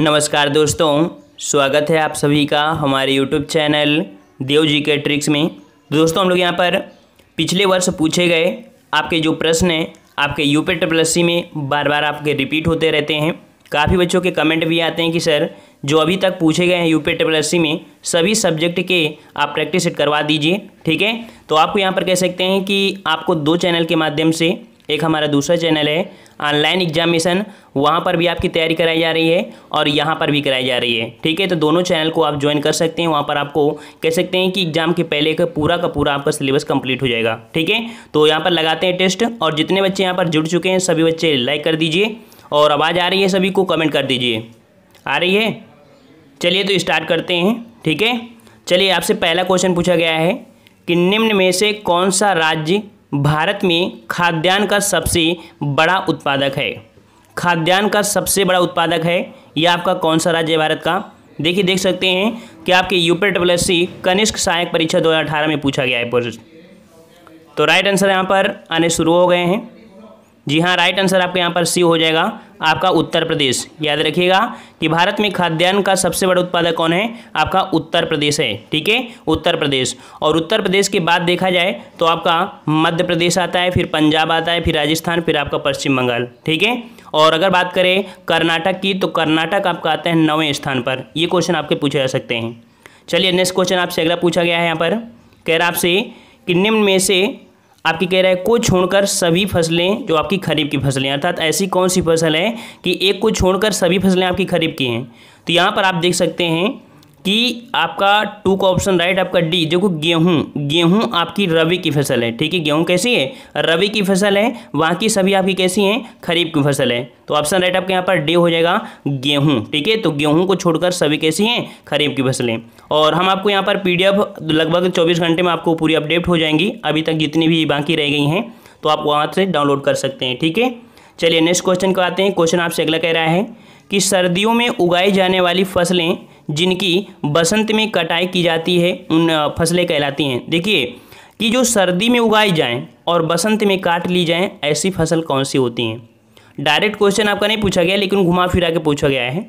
नमस्कार दोस्तों स्वागत है आप सभी का हमारे यूट्यूब चैनल देव जी के ट्रिक्स में दोस्तों हम लोग यहाँ पर पिछले वर्ष पूछे गए आपके जो प्रश्न हैं आपके यू पे ट्रिपल सी में बार बार आपके रिपीट होते रहते हैं काफ़ी बच्चों के कमेंट भी आते हैं कि सर जो अभी तक पूछे गए हैं यू पे ट्रिपल सी में सभी सब्जेक्ट के आप प्रैक्टिस सेट करवा दीजिए ठीक है तो आपको यहाँ पर कह सकते हैं कि आपको दो चैनल के माध्यम से एक हमारा दूसरा चैनल है ऑनलाइन एग्जामिनेशन वहाँ पर भी आपकी तैयारी कराई जा रही है और यहाँ पर भी कराई जा रही है ठीक है तो दोनों चैनल को आप ज्वाइन कर सकते हैं वहाँ पर आपको कह सकते हैं कि एग्जाम के पहले का पूरा का पूरा आपका सिलेबस कंप्लीट हो जाएगा ठीक है तो यहाँ पर लगाते हैं टेस्ट और जितने बच्चे यहाँ पर जुड़ चुके हैं सभी बच्चे लाइक कर दीजिए और आवाज़ आ रही है सभी को कमेंट कर दीजिए आ रही है चलिए तो स्टार्ट करते हैं ठीक है चलिए आपसे पहला क्वेश्चन पूछा गया है कि निम्न में से कौन सा राज्य भारत में खाद्यान्न का सबसे बड़ा उत्पादक है खाद्यान्न का सबसे बड़ा उत्पादक है यह आपका कौन सा राज्य है भारत का देखिए देख सकते हैं कि आपके यूपी डब्ल्यू एस सी कनिष्क सहायक परीक्षा दो में पूछा गया है प्रश्न तो राइट आंसर यहाँ पर आने शुरू हो गए हैं जी हाँ राइट आंसर आपके यहाँ पर सी हो जाएगा आपका उत्तर प्रदेश याद रखिएगा कि भारत में खाद्यान्न का सबसे बड़ा उत्पादक कौन है आपका उत्तर प्रदेश है ठीक है उत्तर प्रदेश और उत्तर प्रदेश के बाद देखा जाए तो आपका मध्य प्रदेश आता है फिर पंजाब आता है फिर राजस्थान फिर आपका पश्चिम बंगाल ठीक है और अगर बात करें कर्नाटक की तो कर्नाटक आपका आता है नौवें स्थान पर ये क्वेश्चन आपके पूछे जा सकते हैं चलिए नेक्स्ट क्वेश्चन आपसे अगला पूछा गया है यहाँ पर कह रहा आपसे कि निम्न में से आपकी कह रहा है को छोड़कर सभी फसलें जो आपकी खरीफ की फसलें अर्थात ऐसी कौन सी फसल है कि एक को छोड़कर सभी फसलें आपकी खरीफ की हैं तो यहाँ पर आप देख सकते हैं कि आपका टू का ऑप्शन राइट आपका डी देखो गेहूं गेहूं आपकी रबी की फसल है ठीक है गेहूं कैसी है रबी की फसल है की सभी आपकी कैसी हैं खरीफ की फसल है तो ऑप्शन राइट आपके यहाँ पर डी हो जाएगा गेहूं ठीक है तो गेहूं को छोड़कर सभी कैसी हैं खरीफ की फसलें और हम आपको यहाँ पर पी लगभग चौबीस घंटे में आपको पूरी अपडेट हो जाएंगी अभी तक जितनी भी बाकी रह गई हैं तो आप वहाँ से डाउनलोड कर सकते हैं ठीक है चलिए नेक्स्ट क्वेश्चन को आते हैं क्वेश्चन आपसे अगला कह रहा है कि सर्दियों में उगाई जाने वाली फसलें जिनकी बसंत में कटाई की जाती है उन फसलें कहलाती हैं देखिए कि जो सर्दी में उगाई जाएं और बसंत में काट ली जाएं ऐसी फसल कौन सी होती हैं डायरेक्ट क्वेश्चन आपका नहीं पूछा गया लेकिन घुमा फिरा के पूछा गया है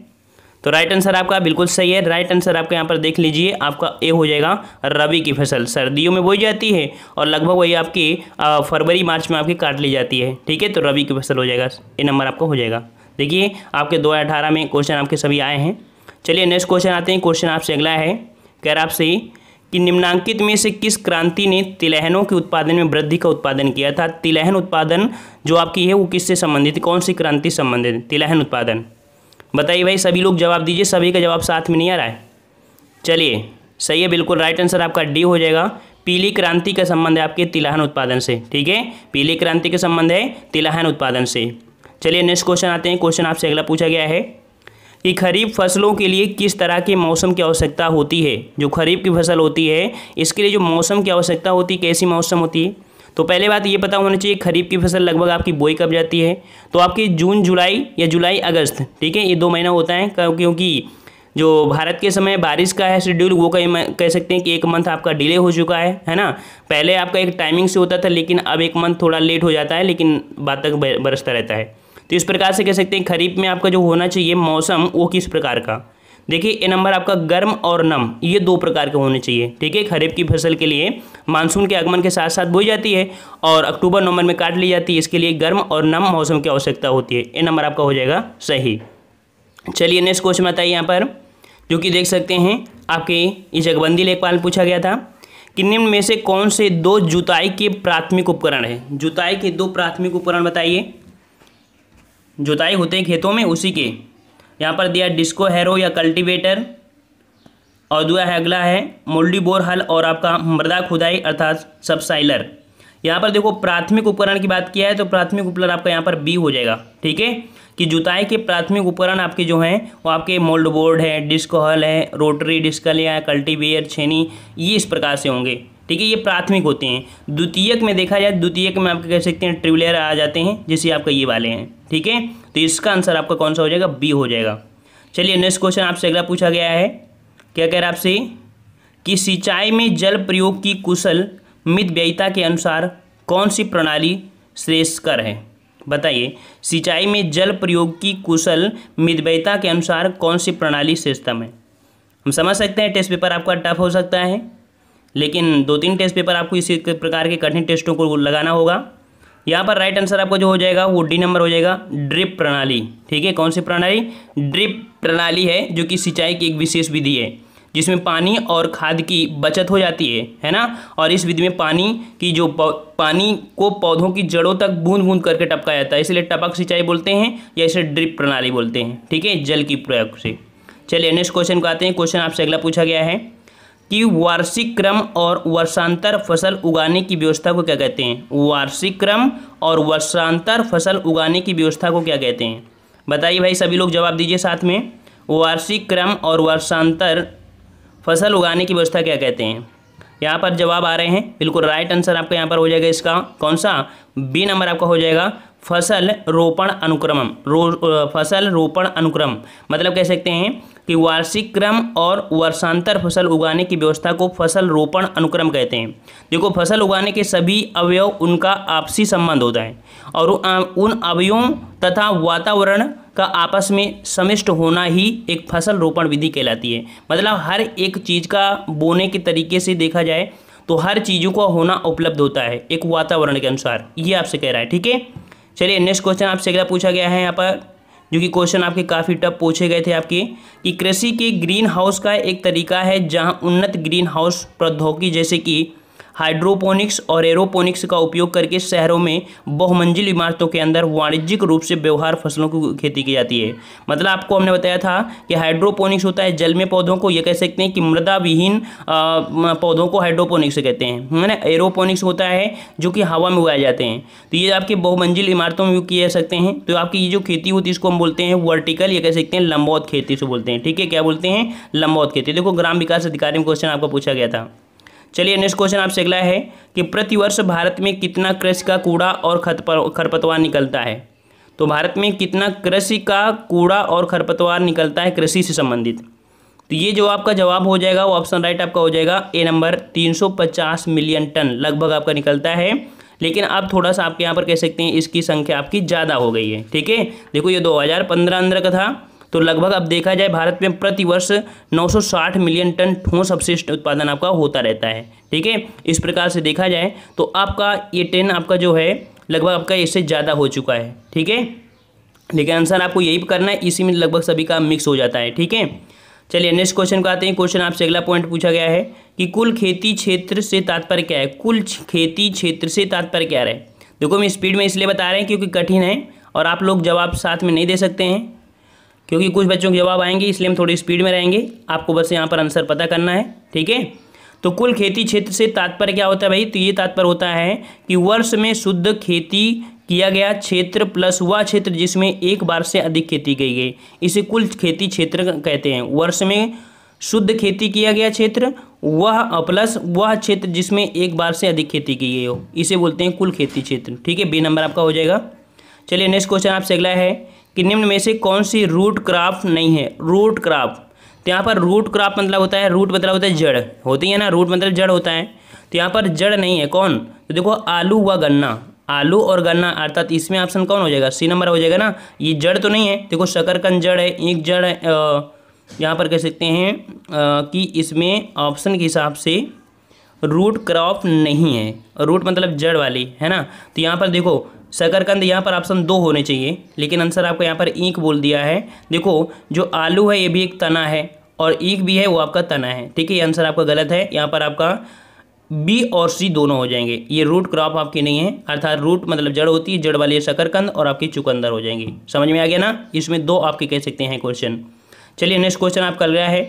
तो राइट आंसर आपका बिल्कुल सही है राइट आंसर आपका यहाँ पर देख लीजिए आपका ए हो जाएगा रबी की फसल सर्दियों में बोई जाती है और लगभग वही आपकी फरवरी मार्च में आपकी काट ली जाती है ठीक है तो रबी की फसल हो जाएगा ए नंबर आपका हो जाएगा देखिए आपके दो हज़ार अठारह में क्वेश्चन आपके सभी आए हैं चलिए नेक्स्ट क्वेश्चन आते हैं क्वेश्चन आपसे अगला है कह रहा आपसे कि निम्नांकित में से किस क्रांति ने तिलहनों के उत्पादन में वृद्धि का उत्पादन किया था तिलहन उत्पादन जो आपकी है वो किससे संबंधित कौन सी क्रांति संबंधित है तिलहन उत्पादन बताइए भाई सभी लोग जवाब दीजिए सभी का जवाब साथ में नहीं आ रहा है चलिए सही है बिल्कुल राइट आंसर आपका डी हो जाएगा पीली क्रांति का संबंध है आपके तिलहन उत्पादन से ठीक है पीली क्रांति का संबंध है तिलहन उत्पादन से चलिए नेक्स्ट क्वेश्चन आते हैं क्वेश्चन आपसे अगला पूछा गया है कि खरीफ फसलों के लिए किस तरह के मौसम की आवश्यकता होती है जो खरीफ की फसल होती है इसके लिए जो मौसम की आवश्यकता होती है कैसी मौसम होती है तो पहले बात ये पता होना चाहिए खरीफ की फसल लगभग आपकी बोई कब जाती है तो आपकी जून जुलाई या जुलाई अगस्त ठीक है ये दो महीना होता है क्योंकि जो भारत के समय बारिश का है शेड्यूल वो कह कह सकते हैं कि एक मंथ आपका डिले हो चुका है है ना पहले आपका एक टाइमिंग से होता था लेकिन अब एक मंथ थोड़ा लेट हो जाता है लेकिन बाद तक बरसता रहता है तो इस प्रकार से कह सकते हैं खरीफ में आपका जो होना चाहिए मौसम वो किस प्रकार का देखिए ये नंबर आपका गर्म और नम ये दो प्रकार के होने चाहिए ठीक है खरीफ की फसल के लिए मानसून के आगमन के साथ साथ बोई जाती है और अक्टूबर नवंबर में काट ली जाती है इसके लिए गर्म और नम मौसम की आवश्यकता होती है ये नंबर आपका हो जाएगा सही चलिए नेक्स्ट क्वेश्चन बताइए यहाँ पर जो कि देख सकते हैं आपके ये जगबंदी लेखपाल पूछा गया था कि निम्न में से कौन से दो जुताई के प्राथमिक उपकरण है जुताई के दो प्राथमिक उपकरण बताइए जुताई होते हैं खेतों में उसी के यहाँ पर दिया डिस्को हैरो या कल्टीवेटर और दुआ है अगला है मोल्डी बोर हल और आपका मृदा खुदाई अर्थात सबसाइलर यहाँ पर देखो प्राथमिक उपकरण की बात किया है तो प्राथमिक उपकरण आपका यहाँ पर बी हो जाएगा ठीक है कि जुताई के प्राथमिक उपकरण आपके जो हैं वो आपके मोल्ड बोर्ड है डिस्क हल है रोटरी डिस्कल या कल्टीवेयर छेनी ये इस प्रकार से होंगे ठीक है ये प्राथमिक होते हैं द्वितीयक में देखा जाए द्वितीयक में आप कह सकते हैं ट्रिबलेयर आ जाते हैं जैसे आपका ये वाले हैं ठीक है तो इसका आंसर आपका कौन सा हो जाएगा बी हो जाएगा चलिए नेक्स्ट क्वेश्चन आपसे अगला पूछा गया है क्या कह रहा है आपसे कि सिंचाई में जल प्रयोग की कुशल मित व्ययिता के अनुसार कौन सी प्रणाली श्रेष्ठकर है बताइए सिंचाई में जल प्रयोग की कुशल मितव्ययिता के अनुसार कौन सी प्रणाली श्रेष्ठतम है हम समझ सकते हैं टेस्ट पेपर आपका टफ हो सकता है लेकिन दो तीन टेस्ट पेपर आपको इसी प्रकार के कठिन टेस्टों को लगाना होगा यहाँ पर राइट आंसर आपको जो हो जाएगा वो डी नंबर हो जाएगा ड्रिप प्रणाली ठीक है कौन सी प्रणाली ड्रिप प्रणाली है जो कि सिंचाई की एक विशेष विधि है जिसमें पानी और खाद की बचत हो जाती है है ना और इस विधि में पानी की जो पानी को पौधों की जड़ों तक बूंद बूंद करके टपका जाता है इसलिए टपक सिंचाई बोलते हैं या इसे ड्रिप प्रणाली बोलते हैं ठीक है जल की प्रयोग से चलिए नेक्स्ट क्वेश्चन को आते हैं क्वेश्चन आपसे अगला पूछा गया है कि वार्षिक क्रम और वर्षांतर फसल उगाने की व्यवस्था को क्या कहते हैं वार्षिक क्रम और वर्षांतर फसल उगाने की व्यवस्था को क्या कहते हैं बताइए भाई सभी लोग जवाब दीजिए साथ में वार्षिक क्रम और वर्षांतर फसल उगाने की व्यवस्था क्या कहते हैं यहाँ पर जवाब आ रहे हैं बिल्कुल राइट आंसर आपका यहाँ पर हो जाएगा इसका कौन सा बी नंबर आपका हो जाएगा फसल रोपण अनुक्रम रो फसल रोपण अनुक्रम मतलब कह सकते हैं कि वार्षिक क्रम और वर्षांतर फसल उगाने की व्यवस्था को फसल रोपण अनुक्रम कहते हैं देखो फसल उगाने के सभी अवयव उनका आपसी संबंध होता है और उन अवयवों तथा वातावरण का आपस में समिष्ट होना ही एक फसल रोपण विधि कहलाती है मतलब हर एक चीज़ का बोने के तरीके से देखा जाए तो हर चीज़ों का होना उपलब्ध होता है एक वातावरण के अनुसार ये आपसे कह रहा है ठीक है चलिए नेक्स्ट क्वेश्चन आपसे अगला पूछा गया है यहाँ पर जो कि क्वेश्चन आपके काफ़ी टफ पूछे गए थे आपके कि कृषि के ग्रीन हाउस का एक तरीका है जहाँ उन्नत ग्रीन हाउस प्रौद्योगिकी जैसे कि हाइड्रोपोनिक्स और एरोपोनिक्स का उपयोग करके शहरों में बहुमंजिल इमारतों के अंदर वाणिज्यिक रूप से व्यवहार फसलों की खेती की जाती है मतलब आपको हमने बताया था कि हाइड्रोपोनिक्स होता है जल में पौधों को यह कह सकते हैं कि मृदा विहीन पौधों को हाइड्रोपोनिक्स कहते हैं मैंने ना एरोपोनिक्स होता है जो कि हवा में उगाए जाते हैं तो ये आपके बहुमंजिल इमारतों में किए जा सकते हैं तो आपकी ये जो खेती होती है इसको हम बोलते हैं वर्टिकल या कह सकते हैं लंबौत खेती से बोलते हैं ठीक है क्या बोलते हैं लंबौत खेती देखो ग्राम विकास अधिकारी में क्वेश्चन आपका पूछा गया था चलिए नेक्स्ट क्वेश्चन आपसे अगला है कि प्रतिवर्ष भारत में कितना कृषि का कूड़ा और खरपतवार निकलता है तो भारत में कितना कृषि का कूड़ा और खरपतवार निकलता है कृषि से संबंधित तो ये जो आपका जवाब हो जाएगा वो ऑप्शन राइट आपका हो जाएगा ए नंबर 350 मिलियन टन लगभग आपका निकलता है लेकिन आप थोड़ा सा आपके यहाँ पर कह सकते हैं इसकी संख्या आपकी ज़्यादा हो गई है ठीक है देखो ये 2015 अंदर का था तो लगभग अब देखा जाए भारत में प्रतिवर्ष 960 मिलियन टन ठोस अपशिष्ट उत्पादन आपका होता रहता है ठीक है इस प्रकार से देखा जाए तो आपका ये ट्रेन आपका जो है लगभग आपका इससे ज़्यादा हो चुका है ठीक है लेकिन आंसर आपको यही करना है इसी में लगभग सभी का मिक्स हो जाता है ठीक है चलिए नेक्स्ट क्वेश्चन को आते हैं क्वेश्चन आपसे अगला पॉइंट पूछा गया है कि कुल खेती क्षेत्र से तात्पर्य क्या है कुल खेती क्षेत्र से तात्पर्य क्या है देखो हम स्पीड में इसलिए बता रहे हैं क्योंकि कठिन है और आप लोग जवाब साथ में नहीं दे सकते हैं क्योंकि कुछ बच्चों के जवाब आएंगे इसलिए हम थोड़ी स्पीड में रहेंगे आपको बस यहाँ पर आंसर पता करना है ठीक है तो कुल खेती क्षेत्र से तात्पर्य क्या होता है भाई तो ये तात्पर्य होता है कि वर्ष में शुद्ध खेती किया गया क्षेत्र प्लस वह क्षेत्र जिसमें एक बार से अधिक खेती की गई इसे कुल खेती क्षेत्र कहते हैं वर्ष में शुद्ध खेती किया गया क्षेत्र वह प्लस वह क्षेत्र जिसमें एक बार से अधिक खेती की गई हो इसे बोलते हैं कुल खेती क्षेत्र ठीक है बी नंबर आपका हो जाएगा चलिए नेक्स्ट क्वेश्चन आपसे अगला है कि निम्न में से कौन सी रूट क्रॉप नहीं है रूट क्राफ्ट तो यहाँ पर रूट क्रॉप मतलब होता है रूट मतलब होता है जड़ होती है ना रूट मतलब जड़ होता है तो यहाँ पर जड़ नहीं है कौन तो देखो आलू हुआ गन्ना आलू और गन्ना अर्थात इसमें ऑप्शन कौन हो जाएगा सी नंबर हो जाएगा ना ये जड़ तो नहीं है देखो शकरकंद जड़ है एक जड़ है यहाँ पर कह सकते हैं आ, कि इसमें ऑप्शन के हिसाब से रूट क्रॉप नहीं है रूट मतलब जड़ वाली है ना तो यहाँ पर देखो शकरकंद यहाँ पर ऑप्शन दो होने चाहिए लेकिन आंसर आपको यहाँ पर ईंक बोल दिया है देखो जो आलू है ये भी एक तना है और ईंक भी है वो आपका तना है ठीक है ये आंसर आपका गलत है यहाँ पर आपका बी और सी दोनों हो जाएंगे ये रूट क्रॉप आपकी नहीं है अर्थात रूट मतलब जड़ होती है जड़ वाली है शकरकंद और आपकी चुकंदर हो जाएंगी समझ में आ गया ना इसमें दो आपके कह सकते हैं क्वेश्चन चलिए नेक्स्ट क्वेश्चन आप कर रहा है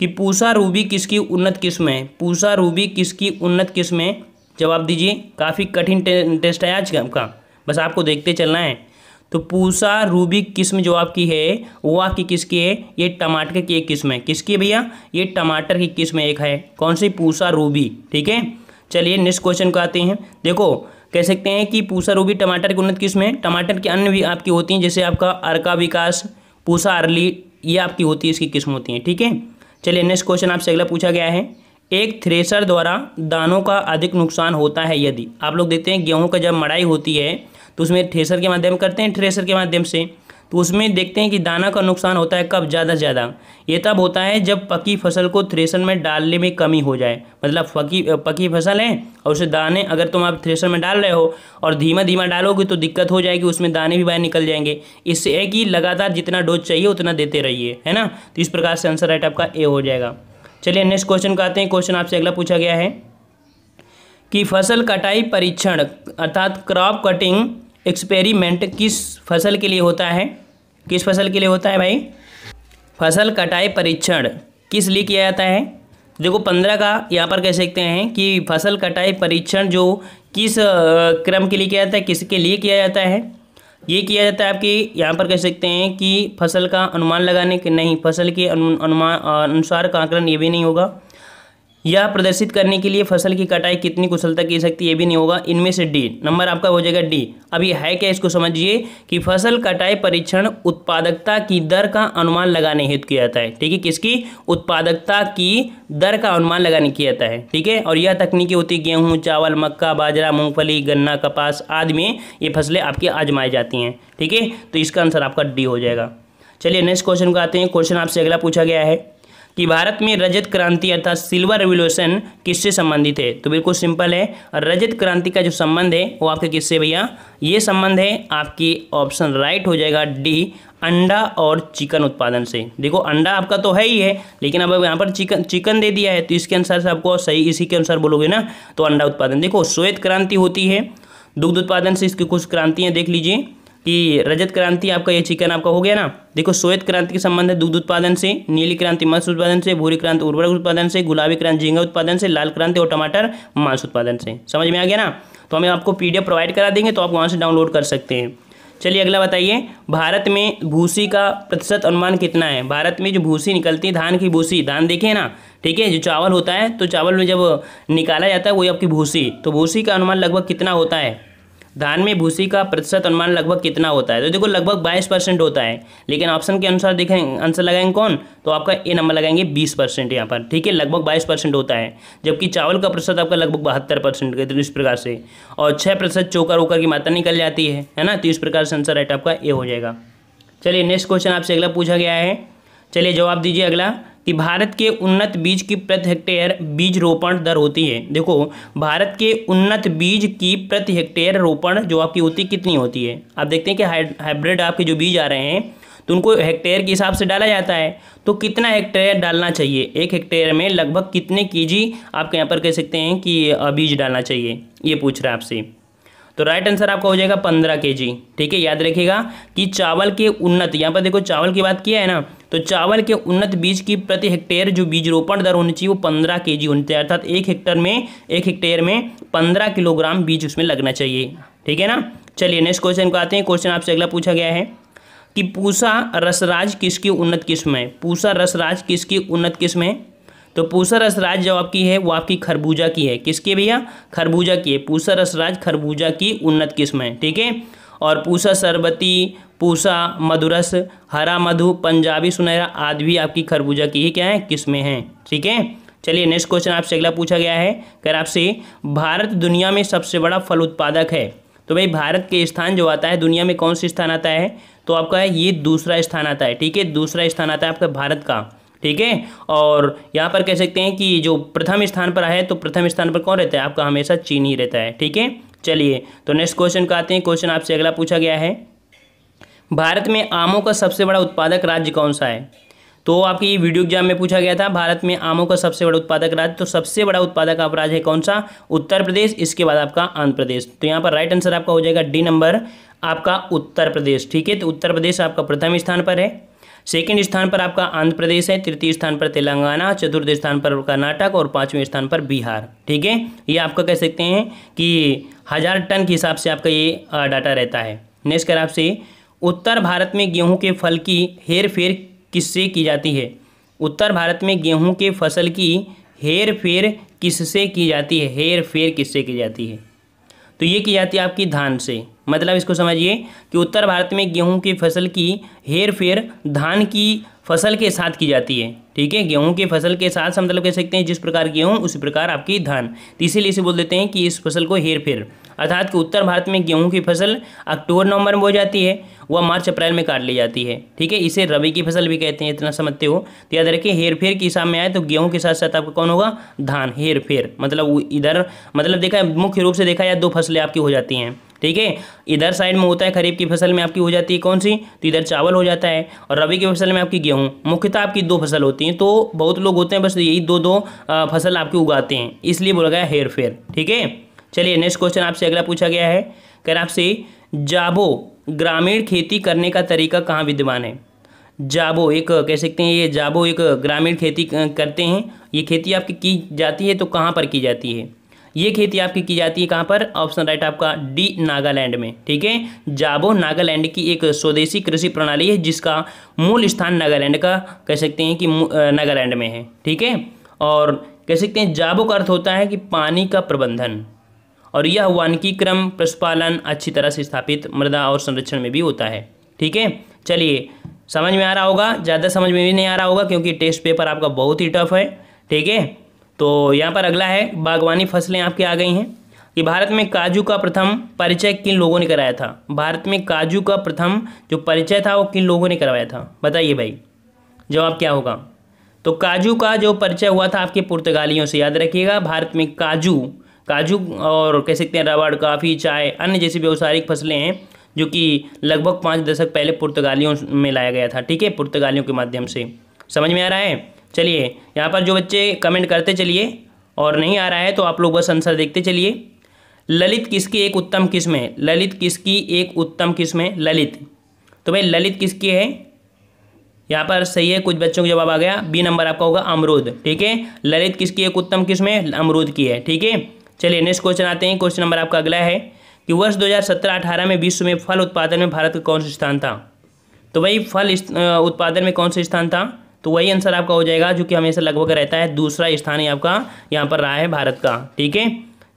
कि पूसा रूबी किसकी उन्नत किस्म है पूसा रूबी किसकी उन्नत किस्म है जवाब दीजिए काफ़ी कठिन टेस्ट है आज का आपका बस आपको देखते चलना है तो पूसा रूबी किस्म जो आपकी है वो आपकी किसकी है ये टमाटर की एक किस्म है किसकी है भैया ये टमाटर की किस्म एक है कौन सी पूसा रूबी ठीक है चलिए नेक्स्ट क्वेश्चन को आते हैं देखो कह सकते हैं कि पूसा रूबी टमाटर की उन्नत किस्म है टमाटर की अन्य भी आपकी होती हैं जैसे आपका अर्का विकास पूसा अरली ये आपकी होती है इसकी किस्म होती है ठीक है चलिए नेक्स्ट क्वेश्चन आपसे अगला पूछा गया है एक थ्रेसर द्वारा दानों का अधिक नुकसान होता है यदि आप लोग देखते हैं गेहूं का जब मड़ाई होती है तो उसमें थ्रेसर के माध्यम करते हैं थ्रेसर के माध्यम से तो उसमें देखते हैं कि दाना का नुकसान होता है कब ज़्यादा से ज़्यादा ये तब होता है जब पकी फसल को थ्रेसर में डालने में कमी हो जाए मतलब पकी पकी फसल है और उसे दाने अगर तुम आप थ्रेसर में डाल रहे हो और धीमा धीमा डालोगे तो दिक्कत हो जाएगी उसमें दाने भी बाहर निकल जाएंगे इससे है कि लगातार जितना डोज चाहिए उतना देते रहिए है ना तो इस प्रकार से आंसर राइट आपका ए हो जाएगा चलिए नेक्स्ट क्वेश्चन को आते हैं क्वेश्चन आपसे अगला पूछा गया है कि फसल कटाई परीक्षण अर्थात क्रॉप कटिंग एक्सपेरिमेंट किस फसल के लिए होता है किस फसल के लिए होता है भाई फसल कटाई परीक्षण किस लिए किया जाता है देखो पंद्रह का यहाँ पर कह सकते हैं कि फसल कटाई परीक्षण जो किस क्रम के लिए किया जाता है किसके लिए किया जाता है ये किया जाता है आपके यहाँ पर कह सकते हैं कि फसल का अनुमान लगाने के नहीं फसल के अनुमान अनुसार का आंकलन ये भी नहीं होगा यह प्रदर्शित करने के लिए फसल की कटाई कितनी कुशलता की सकती है ये भी नहीं होगा इनमें से डी नंबर आपका हो जाएगा डी अब ये है क्या इसको समझिए कि फसल कटाई परीक्षण उत्पादकता की दर का अनुमान लगाने हेतु किया जाता है ठीक है किसकी उत्पादकता की दर का अनुमान लगाने किया जाता है ठीक है और यह तकनीकी होती है गेहूँ चावल मक्का बाजरा मूँगफली गन्ना कपास आदि में ये फसलें आपकी आजमाई जाती हैं ठीक है तो इसका आंसर आपका डी हो जाएगा चलिए नेक्स्ट क्वेश्चन को आते हैं क्वेश्चन आपसे अगला पूछा गया है कि भारत में रजत क्रांति अर्थात सिल्वर रेवोल्यूशन किससे संबंधित है तो बिल्कुल सिंपल है और रजत क्रांति का जो संबंध है वो आपके किससे भैया ये संबंध है आपकी ऑप्शन राइट हो जाएगा डी अंडा और चिकन उत्पादन से देखो अंडा आपका तो है ही है लेकिन अब यहाँ पर चिकन चिकन दे दिया है तो इसके अनुसार से आपको सही इसी के अनुसार बोलोगे ना तो अंडा उत्पादन देखो श्वेत क्रांति होती है दुग्ध उत्पादन से इसकी कुछ क्रांतियाँ देख लीजिए कि रजत क्रांति आपका ये चिकन आपका हो गया ना देखो श्वेत क्रांति के संबंध है दुग्ध उत्पादन से नीली क्रांति मत्स्य उत्पादन से भूरी क्रांति उर्वरक उत्पादन से गुलाबी क्रांति झींगा उत्पादन से लाल क्रांति और टमाटर मांस उत्पादन से समझ में आ गया ना तो हमें आपको पी प्रोवाइड करा देंगे तो आप वहाँ से डाउनलोड कर सकते हैं चलिए अगला बताइए भारत में भूसी का प्रतिशत अनुमान कितना है भारत में जो भूसी निकलती है धान की भूसी धान देखिए ना ठीक है जो चावल होता है तो चावल में जब निकाला जाता है वही आपकी भूसी तो भूसी का अनुमान लगभग कितना होता है धान में भूसी का प्रतिशत अनुमान लगभग कितना होता है तो देखो लगभग बाईस परसेंट होता है लेकिन ऑप्शन के अनुसार देखें आंसर लगाएंगे कौन तो आपका ए नंबर लगाएंगे बीस परसेंट यहाँ पर ठीक है लगभग बाईस परसेंट होता है जबकि चावल का प्रतिशत आपका लगभग बहत्तर परसेंट तो इस प्रकार से और छः प्रतिशत चोकर ओकर की मात्रा निकल जाती है है ना तो इस प्रकार से आंसर राइट आपका ए हो जाएगा चलिए नेक्स्ट क्वेश्चन आपसे अगला पूछा गया है चलिए जवाब दीजिए अगला कि भारत के उन्नत बीज की प्रति हेक्टेयर बीज रोपण दर होती है देखो भारत के उन्नत बीज की प्रति हेक्टेयर रोपण जो आपकी होती है कितनी होती है आप देखते हैं कि हाइब्रिड आपके जो बीज आ रहे हैं तो उनको हेक्टेयर के हिसाब से डाला जाता है तो कितना हेक्टेयर डालना चाहिए एक हेक्टेयर में लगभग कितने केजी आप यहाँ पर कह सकते हैं कि बीज डालना चाहिए ये पूछ रहा है आपसे तो राइट आंसर आपका हो जाएगा पंद्रह के जी ठीक है याद रखिएगा कि चावल के उन्नत यहाँ पर देखो चावल की बात किया है ना तो चावल के उन्नत बीज की प्रति हेक्टेयर जो बीज रोपण दर होनी चाहिए वो पंद्रह के जी होनी चाहिए अर्थात एक हेक्टेयर में एक हेक्टेयर में पंद्रह किलोग्राम बीज उसमें लगना चाहिए ठीक है ना चलिए नेक्स्ट क्वेश्चन को आते हैं क्वेश्चन आपसे अगला पूछा गया है कि पूसा रसराज किसकी उन्नत किस्म है पूसा रसराज किसकी उन्नत किस्म है तो पूसा रसराज जो आपकी है वो आपकी खरबूजा की है किसकी भैया खरबूजा की है पूसा रसराज खरबूजा की उन्नत किस्म है ठीक है और पूसा शरबती पूसा मधुरस हरा मधु पंजाबी सुनहरा आदि भी आपकी खरबूजा की ही क्या है किस्में हैं ठीक है चलिए नेक्स्ट क्वेश्चन आपसे अगला पूछा गया है अगर आपसे भारत दुनिया में सबसे बड़ा फल उत्पादक है तो भाई भारत के स्थान जो आता है दुनिया में कौन सा स्थान आता है तो आपका है ये दूसरा स्थान आता है ठीक है दूसरा स्थान आता है आपका भारत का ठीक है और यहाँ पर कह सकते हैं कि जो प्रथम स्थान पर आए तो प्रथम स्थान पर कौन रहता है आपका हमेशा चीन ही रहता है ठीक है चलिए तो नेक्स्ट क्वेश्चन का आते हैं क्वेश्चन आपसे अगला पूछा गया है भारत में आमों का सबसे बड़ा उत्पादक राज्य कौन सा है तो आपके ये वीडियो एग्जाम में पूछा गया था भारत में आमों का सबसे बड़ा उत्पादक राज्य तो सबसे बड़ा उत्पादक आप राज्य है कौन सा उत्तर प्रदेश इसके बाद आपका आंध्र प्रदेश तो यहाँ पर राइट आंसर आपका हो जाएगा डी नंबर आपका उत्तर प्रदेश ठीक है तो उत्तर प्रदेश आपका प्रथम स्थान पर है सेकेंड स्थान पर आपका आंध्र प्रदेश है तृतीय स्थान पर तेलंगाना चतुर्थ स्थान पर कर्नाटक और पाँचवें स्थान पर बिहार ठीक है ये आपका कह सकते हैं कि हज़ार टन के हिसाब से आपका ये डाटा रहता है नेक्स्ट कर आपसे उत्तर भारत में गेहूँ के फल की हेर फेर किससे की जाती है उत्तर भारत में गेहूँ के फसल की हेर फेर किससे की जाती है हेर फेर किससे की जाती है तो ये की जाती है आपकी धान से मतलब इसको समझिए कि उत्तर भारत में गेहूं की फसल की हेर फेर धान की फसल के साथ की जाती है ठीक है गेहूं की फसल के साथ मतलब कह सकते हैं जिस प्रकार गेहूं उसी प्रकार आपकी धान तो इसीलिए इसे बोल देते हैं कि इस फसल को हेर फेर अर्थात कि उत्तर भारत में गेहूं की फसल अक्टूबर नवंबर में हो जाती है वह मार्च अप्रैल में काट ली जाती है ठीक है इसे रबी की फसल भी कहते हैं इतना समझते हो तो याद रखिए हेर फेर के हिसाब में आए तो गेहूँ के साथ साथ आपका कौन होगा धान हेर फेर मतलब इधर मतलब देखा मुख्य रूप से देखा जाए तो दो फसलें आपकी हो जाती हैं ठीक है इधर साइड में होता है खरीफ की फसल में आपकी हो जाती है कौन सी तो इधर चावल हो जाता है और रबी की फसल में आपकी गेहूँ मुख्यतः आपकी दो फसल होती हैं तो बहुत लोग होते हैं बस यही दो दो फसल आपकी उगाते हैं इसलिए बोला गया हेयर फेयर ठीक है चलिए नेक्स्ट क्वेश्चन आपसे अगला पूछा गया है कह रहे आपसे जाबो ग्रामीण खेती करने का तरीका कहाँ विद्यमान है जाबो एक कह सकते हैं ये जाबो एक ग्रामीण खेती करते हैं ये खेती आपकी की जाती है तो कहाँ पर की जाती है ये खेती आपकी की जाती है कहाँ पर ऑप्शन राइट आपका डी नागालैंड में ठीक है जाबो नागालैंड की एक स्वदेशी कृषि प्रणाली है जिसका मूल स्थान नागालैंड का कह सकते हैं कि नागालैंड में है ठीक है और कह सकते हैं जाबो का अर्थ होता है कि पानी का प्रबंधन और यह वानकी क्रम पशुपालन अच्छी तरह से स्थापित मृदा और संरक्षण में भी होता है ठीक है चलिए समझ में आ रहा होगा ज़्यादा समझ में भी नहीं आ रहा होगा क्योंकि टेस्ट पेपर आपका बहुत ही टफ है ठीक है तो यहाँ पर अगला है बागवानी फसलें आपकी आ गई हैं कि भारत में काजू का प्रथम परिचय किन लोगों ने कराया था भारत में काजू का प्रथम जो परिचय था वो किन लोगों ने करवाया था बताइए भाई जवाब क्या होगा तो काजू का जो परिचय हुआ था आपके पुर्तगालियों से याद रखिएगा भारत में काजू काजू और कह सकते हैं रबड़ काफ़ी चाय अन्य जैसी व्यवसायिक फसलें हैं जो कि लगभग पाँच दशक पहले पुर्तगालियों में लाया गया था ठीक है पुर्तगालियों के माध्यम से समझ में आ रहा है चलिए यहाँ पर जो बच्चे कमेंट करते चलिए और नहीं आ रहा है तो आप लोग बस आंसर देखते चलिए ललित किसकी एक उत्तम किस्म है ललित किसकी एक उत्तम किस्म है ललित तो भाई ललित किसकी है यहाँ पर सही है कुछ बच्चों का जवाब आ गया बी नंबर आपका होगा अमरूद ठीक है ललित किसकी एक उत्तम किस्म है अमरूद की है ठीक है चलिए नेक्स्ट क्वेश्चन आते हैं क्वेश्चन नंबर आपका अगला है कि वर्ष 2017-18 में विश्व में फल उत्पादन में भारत का कौन सा स्थान था तो भाई फल उत्पादन में कौन सा स्थान था तो वही आंसर आपका हो जाएगा जो कि हमेशा लगभग रहता है दूसरा स्थान ही आपका यहाँ पर रहा है भारत का ठीक है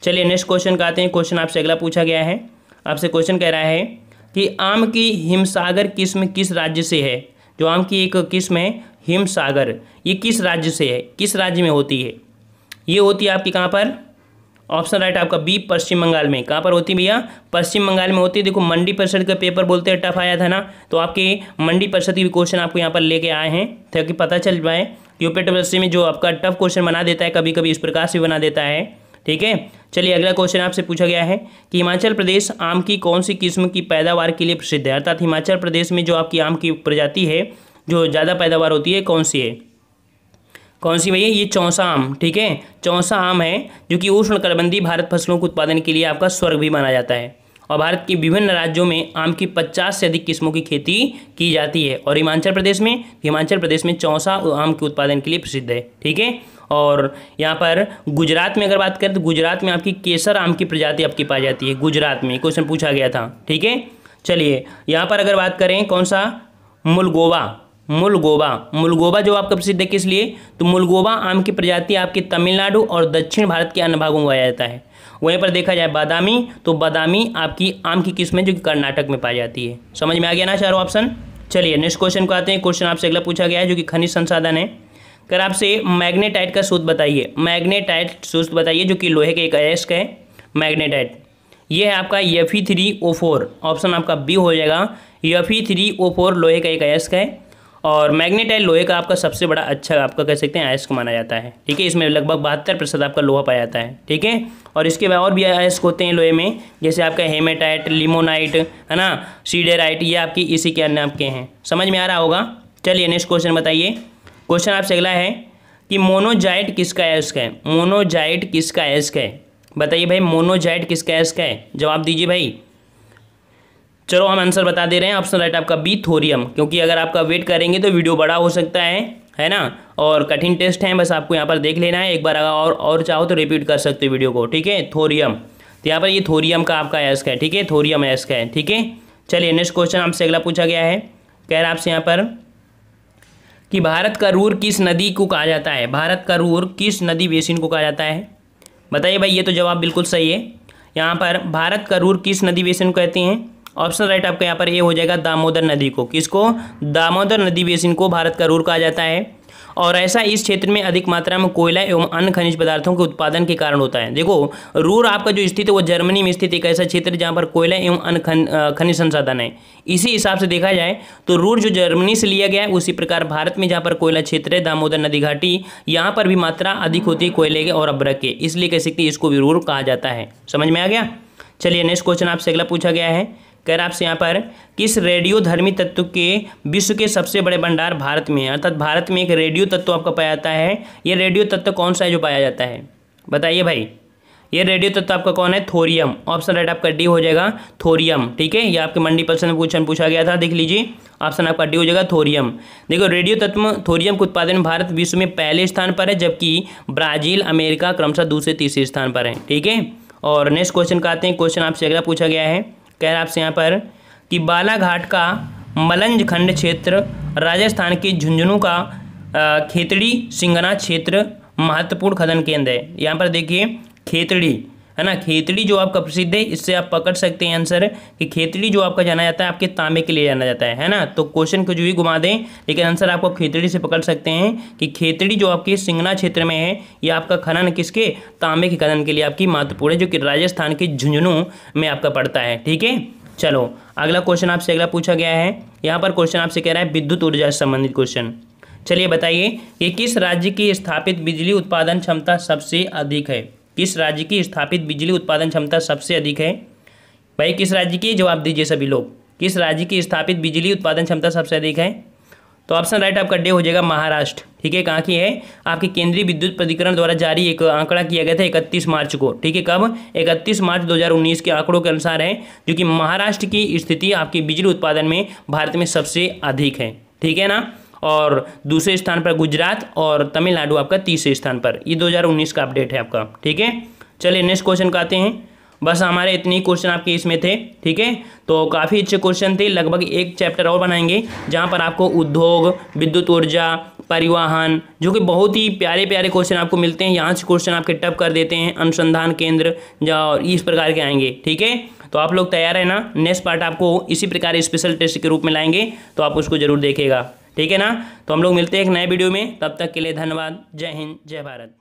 चलिए नेक्स्ट क्वेश्चन का आते हैं क्वेश्चन आपसे अगला पूछा गया है आपसे क्वेश्चन कह रहा है कि आम की हिमसागर किस्म किस राज्य से है जो आम की एक किस्म है हिमसागर ये किस राज्य से है किस राज्य में होती है ये होती है आपकी कहाँ पर ऑप्शन राइट आपका बी पश्चिम बंगाल में कहाँ पर होती है भैया पश्चिम बंगाल में होती है देखो मंडी परिषद का पेपर बोलते हैं टफ आया था ना तो आपके मंडी परिषद के भी क्वेश्चन आपको यहाँ पर लेके आए हैं ताकि पता चल पाए यूपी में जो आपका टफ क्वेश्चन बना देता है कभी कभी इस प्रकार से बना देता है ठीक है चलिए अगला क्वेश्चन आपसे पूछा गया है कि हिमाचल प्रदेश आम की कौन सी किस्म की पैदावार के लिए प्रसिद्ध है अर्थात हिमाचल प्रदेश में जो आपकी आम की प्रजाति है जो ज़्यादा पैदावार होती है कौन सी है कौन सी भैया ये चौसा आम ठीक है चौसा आम है जो कि उष्णकटिबंधी भारत फसलों के उत्पादन के लिए आपका स्वर्ग भी माना जाता है और भारत के विभिन्न राज्यों में आम की 50 से अधिक किस्मों की खेती की जाती है और हिमाचल प्रदेश में हिमाचल प्रदेश में चौसा आम के उत्पादन के लिए प्रसिद्ध है ठीक है और यहाँ पर गुजरात में अगर बात करें तो गुजरात में आपकी केसर आम की प्रजाति आपकी पाई जाती है गुजरात में क्वेश्चन पूछा गया था ठीक है चलिए यहाँ पर अगर बात करें कौन सा मुलगोवा मुलगोबा मुलगोबा जो आपका प्रसिद्ध है किस लिए तो मुलगोबा आम की प्रजाति आपके तमिलनाडु और दक्षिण भारत के अन्य भागों में पाया जाता है वहीं पर देखा जाए बादामी तो बादामी आपकी आम की किस्म है जो कि कर्नाटक में पाई जाती है समझ में आ गया ना चारों ऑप्शन चलिए नेक्स्ट क्वेश्चन को आते हैं क्वेश्चन आपसे अगला पूछा गया है जो कि खनिज संसाधन है कर आपसे मैग्नेटाइट का सूत्र बताइए मैग्नेटाइट सूत्र बताइए जो कि लोहे के एक अयस्क है मैग्नेटाइट ये है आपका यफी थ्री ओ फोर ऑप्शन आपका बी हो जाएगा यफी थ्री ओ फोर लोहे का एक अयस्क है और मैग्नेटाइल लोहे का आपका सबसे बड़ा अच्छा आपका कह सकते हैं आयस्क माना जाता है ठीक है इसमें लगभग बहत्तर प्रतिशत आपका लोहा पाया जाता है ठीक है और इसके बाद और भी आयस्क होते हैं लोहे में जैसे आपका हेमेटाइट लिमोनाइट है ना सीडेराइट ये आपकी इसी के अन्य आपके हैं समझ में आ रहा होगा चलिए नेक्स्ट क्वेश्चन बताइए क्वेश्चन आपसे अगला है कि मोनोजाइट किसका आयस्क है मोनोजाइट किसका आयस्क है बताइए भाई मोनोजाइट किसका आयस्क है जवाब दीजिए भाई चलो हम आंसर बता दे रहे हैं ऑप्शन राइट आपका बी थोरियम क्योंकि अगर आपका वेट करेंगे तो वीडियो बड़ा हो सकता है है ना और कठिन टेस्ट है बस आपको यहाँ पर देख लेना है एक बार अगर और और चाहो तो रिपीट कर सकते हो वीडियो को ठीक है थोरियम तो यहाँ पर ये थोरियम का आपका एस्क है ठीक है थोरियम एस्क है ठीक है चलिए नेक्स्ट क्वेश्चन आपसे अगला पूछा गया है कह रहा आपसे यहाँ पर कि भारत का रूर किस नदी को कहा जाता है भारत का रूर किस नदी बेसिन को कहा जाता है बताइए भाई ये तो जवाब बिल्कुल सही है यहाँ पर भारत का रूर किस नदी बेसिन को कहते हैं ऑप्शन राइट आपका यहाँ पर ए हो जाएगा दामोदर नदी को किसको दामोदर नदी बेसिन को भारत का रूर कहा जाता है और ऐसा इस क्षेत्र में अधिक मात्रा में कोयला एवं अन्य खनिज पदार्थों के उत्पादन के कारण होता है देखो रूर आपका जो स्थित है वो जर्मनी में स्थित एक ऐसा क्षेत्र जहाँ पर कोयला एवं अन्य खनिज संसाधन है इसी हिसाब से देखा जाए तो रूर जो जर्मनी से लिया गया है उसी प्रकार भारत में जहाँ पर कोयला क्षेत्र है दामोदर नदी घाटी यहाँ पर भी मात्रा अधिक होती है कोयले के और अब्रक के इसलिए कह सकते इसको भी रूर कहा जाता है समझ में आ गया चलिए नेक्स्ट क्वेश्चन आपसे अगला पूछा गया है कह रहा आपसे यहाँ पर किस रेडियो धर्मी तत्व के विश्व के सबसे बड़े भंडार भारत में है अर्थात भारत में एक रेडियो तत्व आपका पाया जाता है ये रेडियो तत्व कौन सा है जो पाया जाता है बताइए भाई ये रेडियो तत्व आपका कौन है थोरियम ऑप्शन राइट आपका डी हो जाएगा थोरियम ठीक है ये आपके मंडी पर्सन में क्वेश्चन पूछा गया था देख लीजिए ऑप्शन आपका डी हो जाएगा थोरियम देखो रेडियो तत्व थोरियम के उत्पादन भारत विश्व में पहले स्थान पर है जबकि ब्राजील अमेरिका क्रमशः दूसरे तीसरे स्थान पर है ठीक है और नेक्स्ट क्वेश्चन का आते हैं क्वेश्चन आपसे अगला पूछा गया है कह रहा है आपसे यहाँ पर कि बालाघाट का मलंज खंड क्षेत्र राजस्थान के झुंझुनू का खेतड़ी सिंगना क्षेत्र महत्वपूर्ण खनन केंद्र है यहाँ पर देखिए खेतड़ी है ना खेतड़ी जो आपका प्रसिद्ध है इससे आप पकड़ सकते हैं आंसर कि खेतड़ी जो आपका जाना जाता है आपके तांबे के लिए जाना जाता है है ना तो क्वेश्चन कुछ भी घुमा दें लेकिन आंसर आपको खेतड़ी से पकड़ सकते हैं कि खेतड़ी जो आपके सिंगना क्षेत्र में है ये आपका खनन किसके तांबे के खनन के लिए आपकी महत्वपूर्ण है जो कि राजस्थान के झुंझुनू में आपका पड़ता है ठीक है चलो अगला क्वेश्चन आपसे अगला पूछा गया है यहाँ पर क्वेश्चन आपसे कह रहा है विद्युत ऊर्जा से संबंधित क्वेश्चन चलिए बताइए कि किस राज्य की स्थापित बिजली उत्पादन क्षमता सबसे अधिक है किस राज्य की स्थापित बिजली उत्पादन क्षमता सबसे अधिक है भाई किस राज्य की जवाब दीजिए सभी लोग किस राज्य की स्थापित बिजली उत्पादन क्षमता सबसे अधिक है तो ऑप्शन राइट आपका डे हो जाएगा महाराष्ट्र ठीक है कहाँ की है आपके केंद्रीय विद्युत प्राधिकरण द्वारा जारी एक आंकड़ा किया गया था इकतीस मार्च को ठीक है कब इकतीस मार्च 2019 के आंकड़ों के अनुसार है जो कि महाराष्ट्र की स्थिति आपकी बिजली उत्पादन में भारत में सबसे अधिक है ठीक है ना और दूसरे स्थान पर गुजरात और तमिलनाडु आपका तीसरे स्थान पर ये 2019 का अपडेट है आपका ठीक है चलिए नेक्स्ट क्वेश्चन का आते हैं बस हमारे इतने ही क्वेश्चन आपके इसमें थे ठीक है तो काफ़ी अच्छे क्वेश्चन थे लगभग एक चैप्टर और बनाएंगे जहाँ पर आपको उद्योग विद्युत ऊर्जा परिवहन जो कि बहुत ही प्यारे प्यारे क्वेश्चन आपको मिलते हैं यहाँ से क्वेश्चन आपके टप कर देते हैं अनुसंधान केंद्र या इस प्रकार के आएंगे ठीक है तो आप लोग तैयार है ना नेक्स्ट पार्ट आपको इसी प्रकार स्पेशल टेस्ट के रूप में लाएंगे तो आप उसको जरूर देखेगा ठीक है ना तो हम लोग मिलते हैं एक नए वीडियो में तब तक के लिए धन्यवाद जय हिंद जय भारत